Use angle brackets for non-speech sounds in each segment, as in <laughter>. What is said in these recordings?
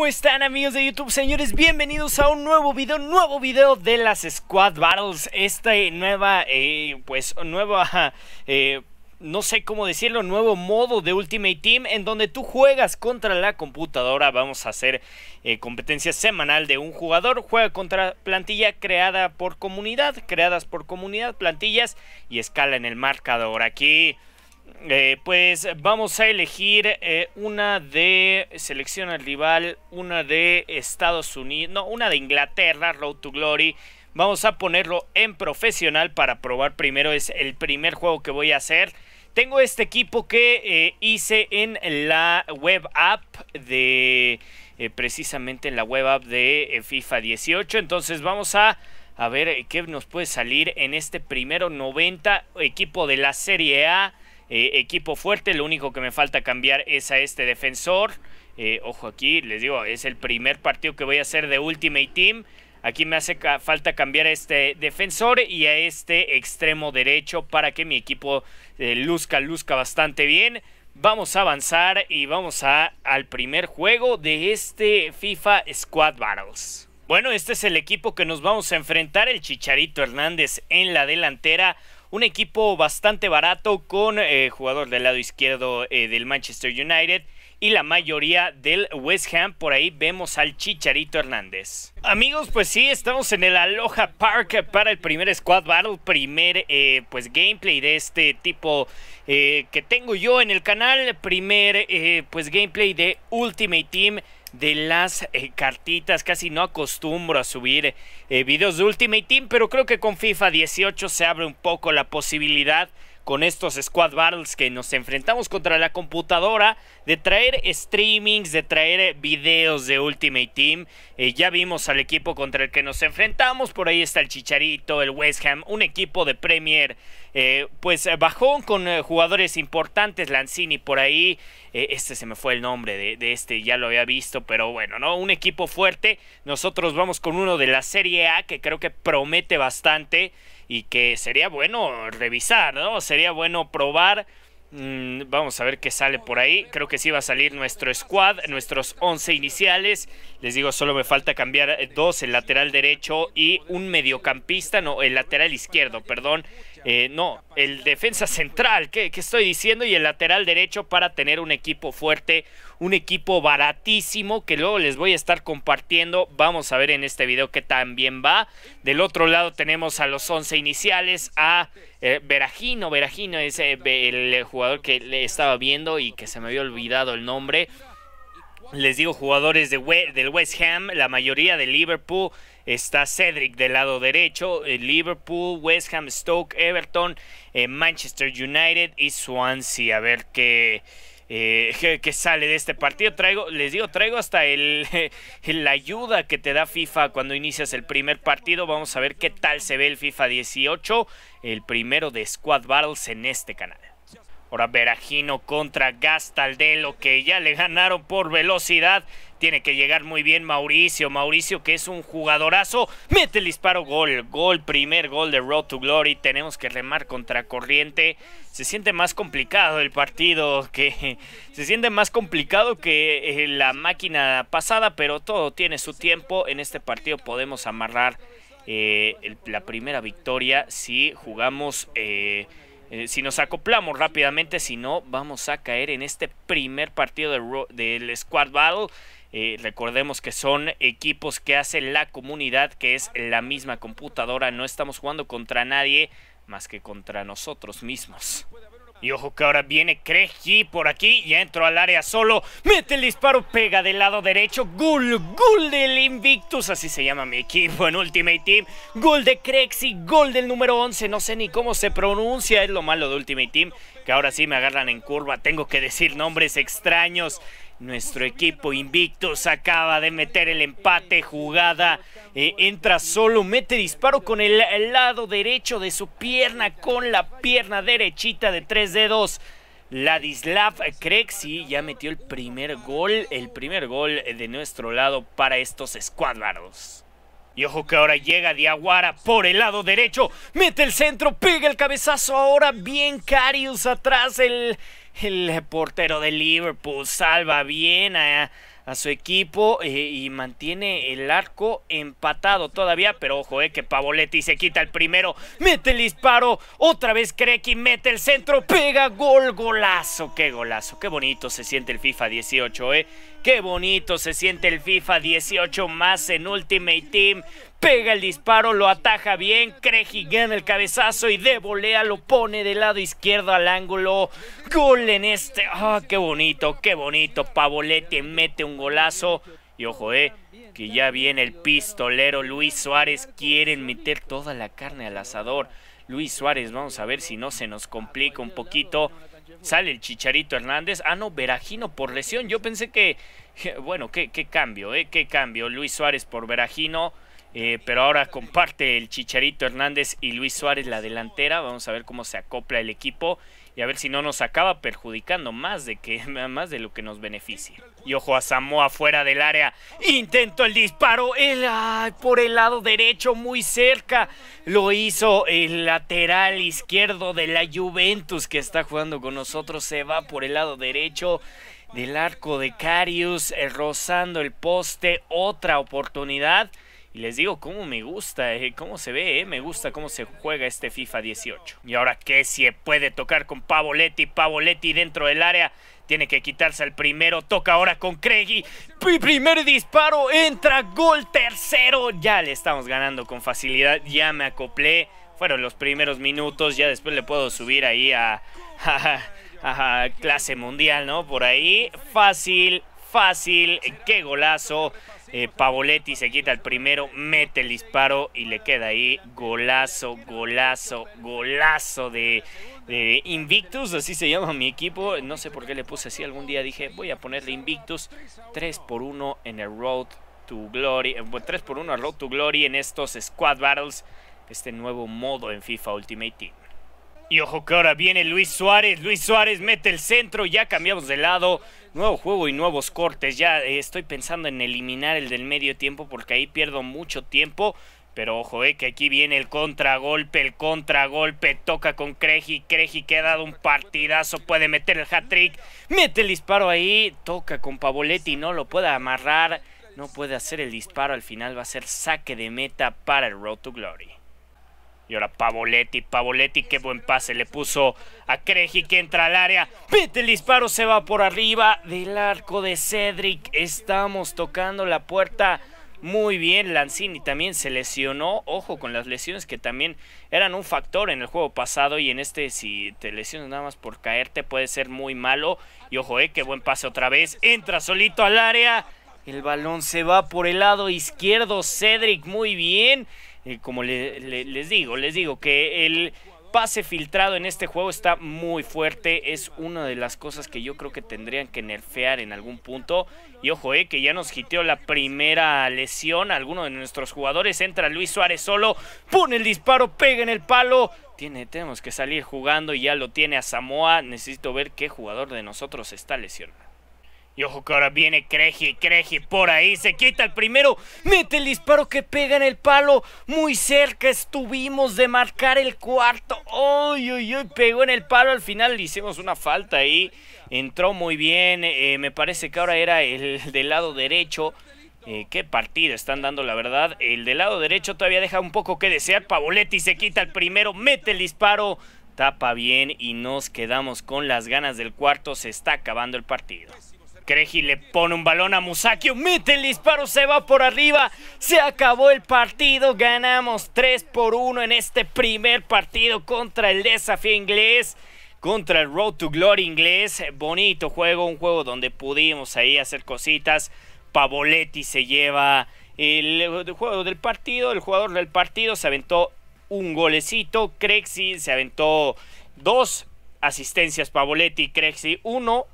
¿Cómo están amigos de YouTube? Señores, bienvenidos a un nuevo video, nuevo video de las Squad Battles Esta nueva, eh, pues, nueva, eh, no sé cómo decirlo, nuevo modo de Ultimate Team en donde tú juegas contra la computadora. Vamos a hacer eh, competencia semanal de un jugador. Juega contra plantilla creada por comunidad, creadas por comunidad, plantillas y escala en el marcador. Aquí eh, pues vamos a elegir eh, una de selección al rival, una de Estados Unidos, no, una de Inglaterra, Road to Glory. Vamos a ponerlo en profesional para probar primero, es el primer juego que voy a hacer. Tengo este equipo que eh, hice en la web app de, precisamente en la web app de FIFA 18. Entonces vamos a, a ver qué nos puede salir en este primero 90 equipo de la Serie A. Eh, equipo fuerte, lo único que me falta cambiar es a este defensor. Eh, ojo aquí, les digo, es el primer partido que voy a hacer de Ultimate Team. Aquí me hace falta cambiar a este defensor y a este extremo derecho para que mi equipo eh, luzca, luzca bastante bien. Vamos a avanzar y vamos a, al primer juego de este FIFA Squad Battles. Bueno, este es el equipo que nos vamos a enfrentar, el Chicharito Hernández en la delantera. Un equipo bastante barato con eh, jugador del lado izquierdo eh, del Manchester United y la mayoría del West Ham. Por ahí vemos al Chicharito Hernández. Amigos, pues sí, estamos en el Aloha Park para el primer Squad Battle, primer eh, pues gameplay de este tipo que tengo yo en el canal, primer pues gameplay de Ultimate Team de las eh, cartitas. Casi no acostumbro a subir eh, videos de Ultimate Team, pero creo que con FIFA 18 se abre un poco la posibilidad con estos squad battles que nos enfrentamos contra la computadora, de traer streamings, de traer eh, videos de Ultimate Team. Eh, ya vimos al equipo contra el que nos enfrentamos, por ahí está el Chicharito, el West Ham, un equipo de Premier, eh, pues bajón con jugadores importantes, Lanzini por ahí, este se me fue el nombre de, de este, ya lo había visto, pero bueno, ¿no? Un equipo fuerte, nosotros vamos con uno de la Serie A que creo que promete bastante y que sería bueno revisar, ¿no? Sería bueno probar. Mm, vamos a ver qué sale por ahí. Creo que sí va a salir nuestro squad, nuestros 11 iniciales. Les digo, solo me falta cambiar eh, dos, el lateral derecho y un mediocampista, no, el lateral izquierdo, perdón. Eh, no, el defensa central, ¿qué estoy diciendo? Y el lateral derecho para tener un equipo fuerte, un equipo baratísimo que luego les voy a estar compartiendo. Vamos a ver en este video tan también va. Del otro lado tenemos a los 11 iniciales, a Verajino eh, Veragino. Veragino es eh, el jugador que le estaba viendo y que se me había olvidado el nombre. Les digo jugadores del West Ham, la mayoría de Liverpool. Está Cedric del lado derecho, eh, Liverpool, West Ham, Stoke, Everton, Manchester United y Swansea. A ver qué, eh, que, sale de este partido. Traigo, les digo, traigo hasta el, la <laughs> ayuda que te da FIFA cuando inicias el primer partido. Vamos a ver qué tal se ve el FIFA 18, el primero de Squad Battles en este canal. Ahora Veragino contra Gastaldelo, que ya le ganaron por velocidad. Tiene que llegar muy bien Mauricio. Mauricio que es un jugadorazo. Mete el disparo, gol. Gol, primer gol de Road to Glory. Tenemos que remar contra corriente. Se siente más complicado el partido. que <laughs> Se siente más complicado que eh, la máquina pasada, pero todo tiene su tiempo. En este partido podemos amarrar eh, la primera victoria si jugamos... Eh, eh, si nos acoplamos rápidamente, si no, vamos a caer en este primer partido del Squad Battle. Eh, recordemos que son equipos que hace la comunidad, que es la misma computadora. No estamos jugando contra nadie más que contra nosotros mismos. Y ojo que ahora viene Craig por aquí. Y entro al área solo. Mete el disparo, pega del lado derecho. Gol, gol del Invictus. Así se llama mi equipo en Ultimate Team. Gol de Crexy, gol del número 11. No sé ni cómo se pronuncia. Es lo malo de Ultimate Team. Que ahora sí me agarran en curva. Tengo que decir nombres extraños. Nuestro equipo Invictus acaba de meter el empate, jugada, eh, entra solo, mete disparo con el, lado derecho de su pierna, con la pierna derechita de tres dedos. Ladislav Krexi ya metió el primer gol, el primer gol de nuestro lado para estos escuadrados. Y ojo que ahora llega Diaguara por el lado derecho. Mete el centro, pega el cabezazo. Ahora bien Carius atrás. El, portero de Liverpool salva bien a, su equipo eh, y mantiene el arco empatado todavía. Pero ojo, eh, que Pavoletti se quita el primero. Mete el disparo. Otra vez que mete el centro. Pega gol, golazo. Qué golazo. Qué bonito se siente el FIFA 18, eh. Qué bonito se siente el FIFA 18 más en Ultimate Team. Pega el disparo, lo ataja bien, Cregi gana el cabezazo y de volea lo pone del lado izquierdo al ángulo. Gol en este. ¡Ah, qué bonito, qué bonito! Pavoletti mete un golazo. Y ojo, eh, que ya viene el pistolero Luis Suárez. Quieren meter toda la carne al asador. Luis Suárez, vamos a ver si no se nos complica un poquito. Sale el Chicharito Hernández. Ah, no, Verajino por lesión. Yo pensé que. Bueno, qué, qué cambio, ¿eh? Qué cambio. Luis Suárez por Verajino. Eh, pero ahora comparte el Chicharito Hernández y Luis Suárez la delantera. Vamos a ver cómo se acopla el equipo y a ver si no nos acaba perjudicando más de, que, <laughs> más de lo que nos beneficia. Y ojo a Samoa fuera del área. Intento el disparo el, por el lado derecho, muy cerca. Lo hizo el lateral izquierdo de la Juventus que está jugando con nosotros. Se va por el lado derecho del arco de Carius, eh, rozando el poste. Otra oportunidad. Y les digo cómo me gusta, eh, cómo se ve, eh, me gusta cómo se juega este FIFA 18. Y ahora que se puede tocar con Pavoletti, Pavoletti dentro del área. Tiene que quitarse el primero, toca ahora con Craigie. Primer disparo, entra, gol tercero. Ya le estamos ganando con facilidad, ya me acoplé. Fueron los primeros minutos, ya después le puedo subir ahí a <laughs> clase mundial, ¿no? Por ahí, fácil, fácil, qué golazo. Eh, Pavoletti se quita el primero, mete el disparo y le queda ahí golazo, golazo, golazo de, Invictus, así se llama mi equipo. No sé por qué le puse así algún día, dije voy a ponerle Invictus 3 por 1 en el Road to Glory, 3 eh, por 1 Road to Glory en estos Squad Battles, este nuevo modo en FIFA Ultimate Team. Y ojo que ahora viene Luis Suárez. Luis Suárez mete el centro. Ya cambiamos de lado. Nuevo juego y nuevos cortes. Ya eh, estoy pensando en eliminar el del medio tiempo porque ahí pierdo mucho tiempo. Pero ojo, eh, que aquí viene el contragolpe, el contragolpe, toca con Creji, Creji que ha dado un partidazo, puede meter el hat-trick, mete el disparo ahí, toca con Pavoletti, no lo puede amarrar, no puede hacer el disparo, al final va a ser saque de meta para el Road to Glory. Y ahora Pavoletti, Pavoletti, qué buen pase le puso a Creji que entra al área. Vete el disparo se va por arriba del arco de Cedric. Estamos tocando la puerta muy bien. Lanzini también se lesionó. Ojo con las lesiones que también eran un factor en el juego pasado. Y en este, si te lesionas nada más por caerte, puede ser muy malo. Y ojo, eh, qué buen pase otra vez. Entra solito al área. El balón se va por el lado izquierdo. Cedric, muy bien. Eh, como les digo, les digo que el pase filtrado en este juego está muy fuerte. Es una de las cosas que yo creo que tendrían que nerfear en algún punto. Y ojo, eh, que ya nos hiteó la primera lesión. Alguno de nuestros jugadores entra Luis Suárez solo. Pone el disparo, pega en el palo. Tiene, tenemos que salir jugando y ya lo tiene a Samoa. Necesito ver qué jugador de nosotros está lesionado. Y ojo que ahora viene Creje, Creje, por ahí se quita el primero, mete el disparo que pega en el palo, muy cerca estuvimos de marcar el cuarto, uy, uy, uy, pegó en el palo, al final le hicimos una falta ahí, entró muy bien, eh, me parece que ahora era el del lado derecho, eh, qué partido están dando, la verdad. El del lado derecho todavía deja un poco que desear. Pavoletti se quita el primero, mete el disparo, tapa bien y nos quedamos con las ganas del cuarto. Se está acabando el partido. Creji le pone un balón a Musakio, mete el disparo, se va por arriba, se acabó el partido, ganamos 3 por 1 en este primer partido contra el desafío inglés, contra el Road to Glory inglés, bonito juego, un juego donde pudimos ahí hacer cositas, Pavoletti se lleva el, juego del partido, el jugador del partido se aventó un golecito, Crexi se aventó dos asistencias, Pavoletti, Crexi uno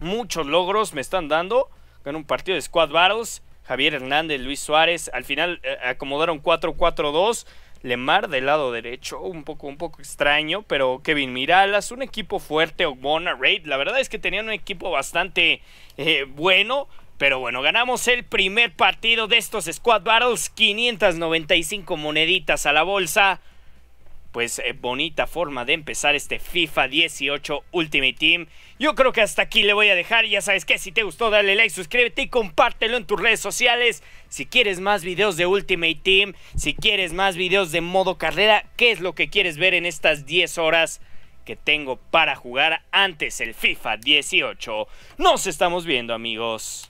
muchos logros me están dando. Ganó un partido de Squad Battles. Javier Hernández, Luis Suárez. Al final eh, acomodaron 4-4-2. Lemar del lado derecho, un poco, un poco extraño, pero Kevin Miralas, un equipo fuerte, O'Bona, Raid, la verdad es que tenían un equipo bastante eh, bueno, pero bueno, ganamos el primer partido de estos Squad Battles, 595 moneditas a la bolsa, pues eh, bonita forma de empezar este FIFA 18 Ultimate Team. Yo creo que hasta aquí le voy a dejar. Ya sabes que si te gustó dale like, suscríbete y compártelo en tus redes sociales. Si quieres más videos de Ultimate Team, si quieres más videos de modo carrera, ¿qué es lo que quieres ver en estas 10 horas? que tengo para jugar antes el FIFA 18. Nos estamos viendo amigos.